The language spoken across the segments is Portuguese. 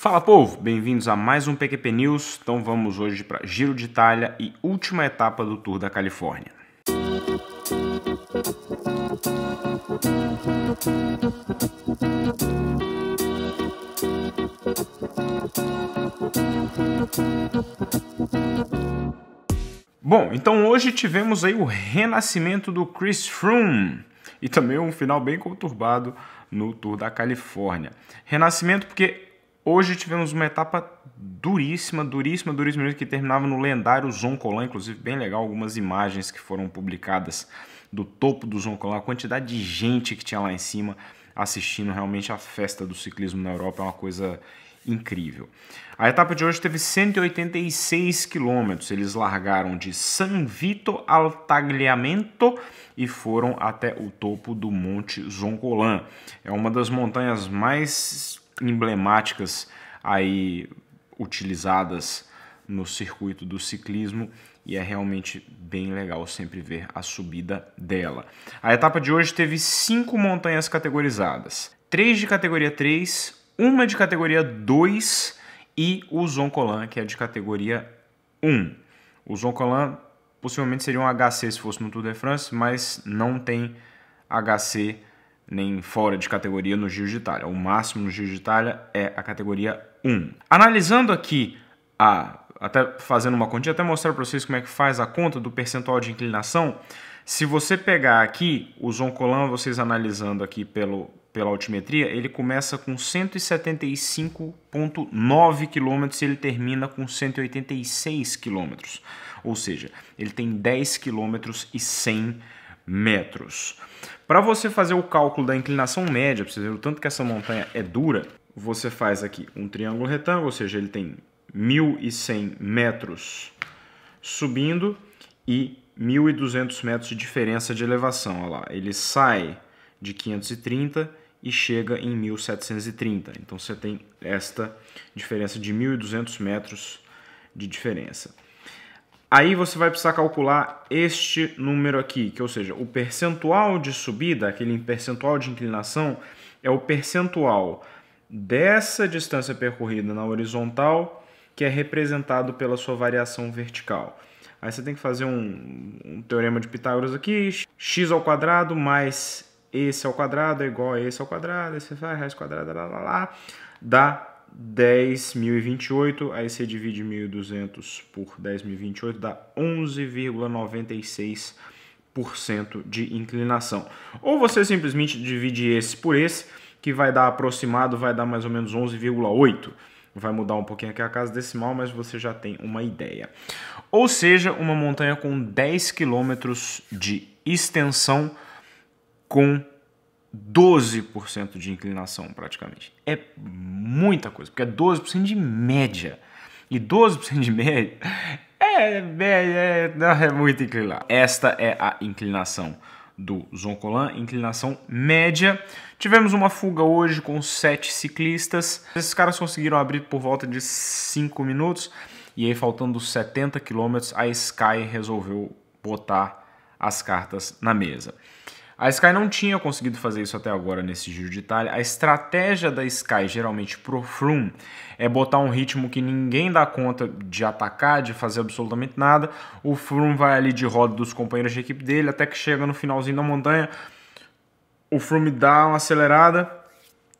Fala povo, bem-vindos a mais um PQP News. Então vamos hoje para Giro de Itália e última etapa do Tour da Califórnia. Bom, então hoje tivemos aí o renascimento do Chris Froome e também um final bem conturbado no Tour da Califórnia. Renascimento porque Hoje tivemos uma etapa duríssima, duríssima, duríssima, que terminava no lendário Zoncolan, inclusive bem legal algumas imagens que foram publicadas do topo do Zoncolan, a quantidade de gente que tinha lá em cima assistindo realmente a festa do ciclismo na Europa é uma coisa incrível. A etapa de hoje teve 186 quilômetros. Eles largaram de San Vito al Tagliamento e foram até o topo do Monte Zoncolan. É uma das montanhas mais emblemáticas aí utilizadas no circuito do ciclismo e é realmente bem legal sempre ver a subida dela. A etapa de hoje teve cinco montanhas categorizadas: três de categoria 3, uma de categoria 2 e o Zoncolan, que é de categoria 1. O Zoncolan possivelmente seria um HC se fosse no Tour de France, mas não tem HC nem fora de categoria no Giro de Itália. O máximo no Giro de Itália é a categoria 1. Analisando aqui a até fazendo uma continha, até mostrar para vocês como é que faz a conta do percentual de inclinação. Se você pegar aqui o Zoncolan, vocês analisando aqui pelo, pela altimetria, ele começa com 175,9 km e ele termina com 186 km. Ou seja, ele tem 10 km e 100 km metros. Para você fazer o cálculo da inclinação média, para você ver o tanto que essa montanha é dura, você faz aqui um triângulo retângulo, ou seja, ele tem 1.100 metros subindo e 1.200 metros de diferença de elevação. Olha lá, ele sai de 530 e chega em 1730. Então você tem esta diferença de 1.200 metros de diferença. Aí você vai precisar calcular este número aqui, que ou seja, o percentual de subida, aquele percentual de inclinação, é o percentual dessa distância percorrida na horizontal que é representado pela sua variação vertical. Aí você tem que fazer um, um teorema de Pitágoras aqui, x ao quadrado mais esse ao quadrado é igual a esse ao quadrado, esse vai raiz quadrada, lá, lá, lá, dá 10.028, aí você divide 1.200 por 10.028, dá 11,96% de inclinação. Ou você simplesmente divide esse por esse, que vai dar aproximado, vai dar mais ou menos 11,8%. Vai mudar um pouquinho aqui a casa decimal, mas você já tem uma ideia. Ou seja, uma montanha com 10 quilômetros de extensão com 12% de inclinação praticamente. É muita coisa, porque é 12% de média. E 12% de média é, é, é, é muito inclinar. Esta é a inclinação do Zoncolan, inclinação média. Tivemos uma fuga hoje com sete ciclistas. Esses caras conseguiram abrir por volta de 5 minutos. E aí, faltando 70 quilômetros, a Sky resolveu botar as cartas na mesa. A Sky não tinha conseguido fazer isso até agora nesse Giro de Itália. A estratégia da Sky, geralmente pro Froome, é botar um ritmo que ninguém dá conta de atacar, de fazer absolutamente nada. O Froome vai ali de roda dos companheiros de equipe dele até que chega no finalzinho da montanha. O Froome dá uma acelerada,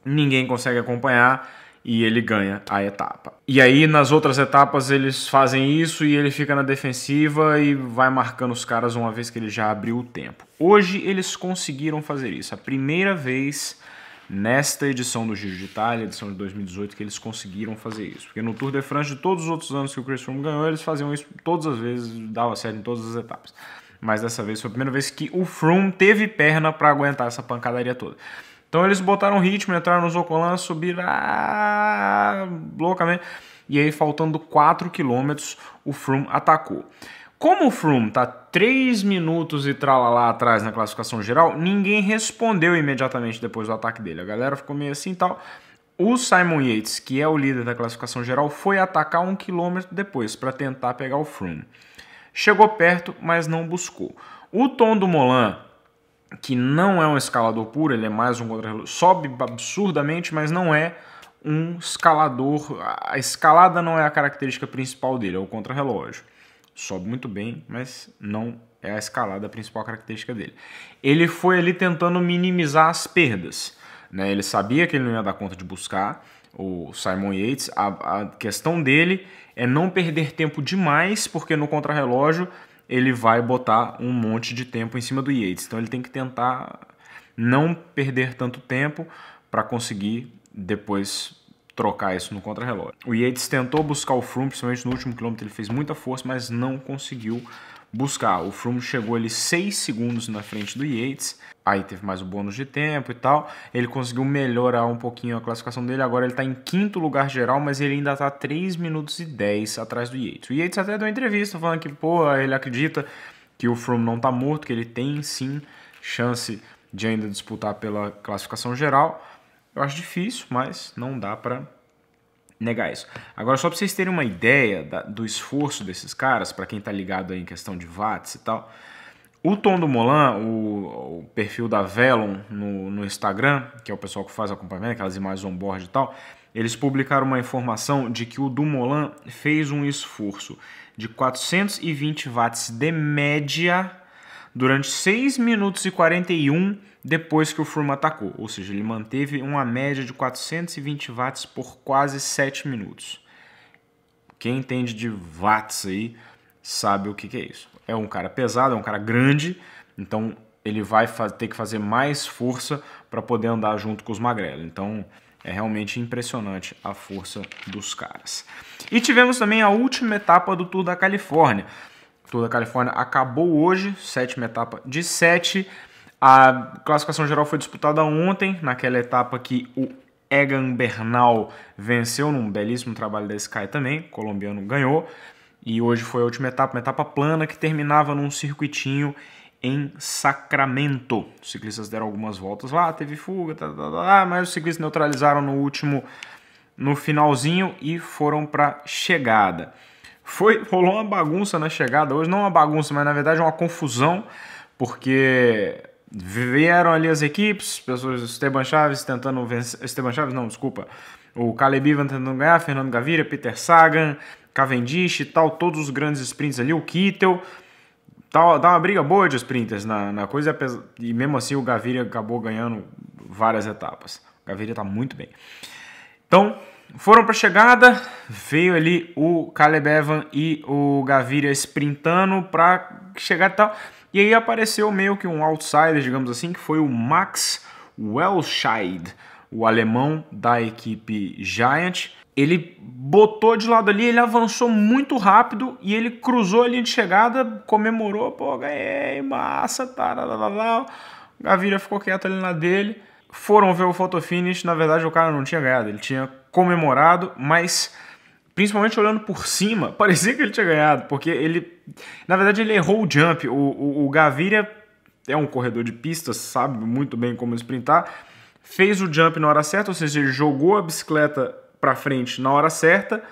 ninguém consegue acompanhar e ele ganha a etapa. E aí nas outras etapas eles fazem isso e ele fica na defensiva e vai marcando os caras uma vez que ele já abriu o tempo. Hoje eles conseguiram fazer isso. A primeira vez nesta edição do Giro de Itália, edição de 2018, que eles conseguiram fazer isso. Porque no Tour de France, de todos os outros anos que o Chris Froome ganhou, eles faziam isso todas as vezes, dava certo em todas as etapas. Mas dessa vez foi a primeira vez que o Froome teve perna para aguentar essa pancadaria toda. Então eles botaram ritmo, entraram no Zocolan, subiram ah, loucamente. E aí, faltando 4 km, o Froome atacou. Como o Froome tá 3 minutos e tralalá atrás na classificação geral, ninguém respondeu imediatamente depois do ataque dele. A galera ficou meio assim e tal. O Simon Yates, que é o líder da classificação geral, foi atacar um quilômetro depois para tentar pegar o Froome. Chegou perto, mas não buscou. O Tom do Molan, que não é um escalador puro, ele é mais um contrarrelógio, sobe absurdamente, mas não é um escalador. A escalada não é a característica principal dele, é o contrarrelógio. Sobe muito bem, mas não é a escalada a principal característica dele. Ele foi ali tentando minimizar as perdas. Né? Ele sabia que ele não ia dar conta de buscar o Simon Yates. A, a questão dele é não perder tempo demais, porque no contrarrelógio ele vai botar um monte de tempo em cima do Yates. Então ele tem que tentar não perder tanto tempo para conseguir depois trocar isso no contrarrelógio. O Yates tentou buscar o Froome, principalmente no último quilômetro, ele fez muita força, mas não conseguiu buscar. O Froome chegou ali 6 segundos na frente do Yates, aí teve mais o um bônus de tempo e tal. Ele conseguiu melhorar um pouquinho a classificação dele, agora ele está em quinto lugar geral, mas ele ainda está 3 minutos e 10 atrás do Yates. O Yates até deu uma entrevista falando que, pô, ele acredita que o Froome não está morto, que ele tem sim chance de ainda disputar pela classificação geral. Eu acho difícil, mas não dá para negar isso. Agora, só para vocês terem uma ideia da, do esforço desses caras, para quem está ligado em questão de watts e tal, o Tom do Molan, o, o perfil da Velon no, no, Instagram, que é o pessoal que faz acompanhamento, aquelas imagens on-board e tal, eles publicaram uma informação de que o Dumoulin fez um esforço de 420 watts de média durante 6 minutos e 41 depois que o furma atacou, ou seja, ele manteve uma média de 420 watts por quase 7 minutos. Quem entende de watts aí sabe o que, que é isso. É um cara pesado, é um cara grande, então ele vai ter que fazer mais força para poder andar junto com os magrelos. Então é realmente impressionante a força dos caras. E tivemos também a última etapa do Tour da Califórnia. O Tour da Califórnia acabou hoje, sétima etapa de sete. A classificação geral foi disputada ontem, naquela etapa que o Egan Bernal venceu num belíssimo trabalho da Sky também, colombiano ganhou. E hoje foi a última etapa, uma etapa plana que terminava num circuitinho em Sacramento. Os ciclistas deram algumas voltas lá, teve fuga, tá, tá, tá, tá mas os ciclistas neutralizaram no último, no finalzinho e foram para chegada. Foi, rolou uma bagunça na chegada hoje, não uma bagunça, mas na verdade uma confusão, porque vieram ali as equipes, pessoas, Esteban Chaves tentando vencer, Esteban Chaves não, desculpa, o Caleb Ivan tentando ganhar, Fernando Gaviria, Peter Sagan, Cavendish e tal, todos os grandes sprints ali, o Kittel, tal, dá tá uma briga boa de sprinters na, na coisa, é e mesmo assim o Gaviria acabou ganhando várias etapas, o Gaviria tá muito bem. Então, foram para a chegada, veio ali o Caleb Evan e o Gaviria sprintando para chegar e tal. E aí apareceu meio que um outsider, digamos assim, que foi o Max Welscheid, o alemão da equipe Giant. Ele botou de lado ali, ele avançou muito rápido e ele cruzou a linha de chegada, comemorou, pô, ganhei, massa, tararará. Gaviria ficou quieto ali na dele. Foram ver o photo finish, na verdade o cara não tinha ganhado, ele tinha comemorado, mas principalmente olhando por cima, parecia que ele tinha ganhado, porque ele, na verdade, ele errou o jump. O, o, o Gaviria é um corredor de pista, sabe muito bem como sprintar, fez o jump na hora certa, ou seja, ele jogou a bicicleta para frente na hora certa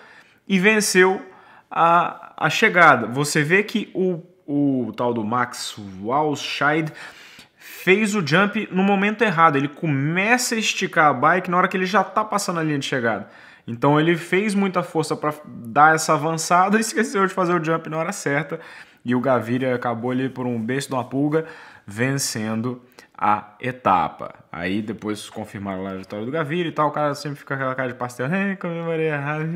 e venceu a, a chegada. Você vê que o, o tal do Max Walscheid fez o jump no momento errado. Ele começa a esticar a bike na hora que ele já está passando a linha de chegada. Então ele fez muita força para dar essa avançada e esqueceu de fazer o jump na hora certa. E o Gaviria acabou ali por um beijo de uma pulga, vencendo a etapa. Aí depois confirmaram lá a vitória do Gaviria e tal. O cara sempre fica com aquela cara de pastel. Comemorei errado.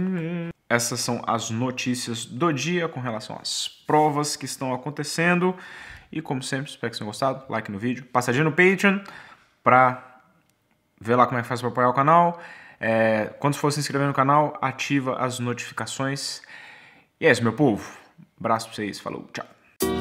Essas são as notícias do dia com relação às provas que estão acontecendo. E como sempre, espero que tenham gostado. Like no vídeo. Passadinha no Patreon para ver lá como é que faz para apoiar o canal. É, quando for se inscrever no canal, ativa as notificações. E é isso, meu povo. Abraço pra vocês. Falou, tchau.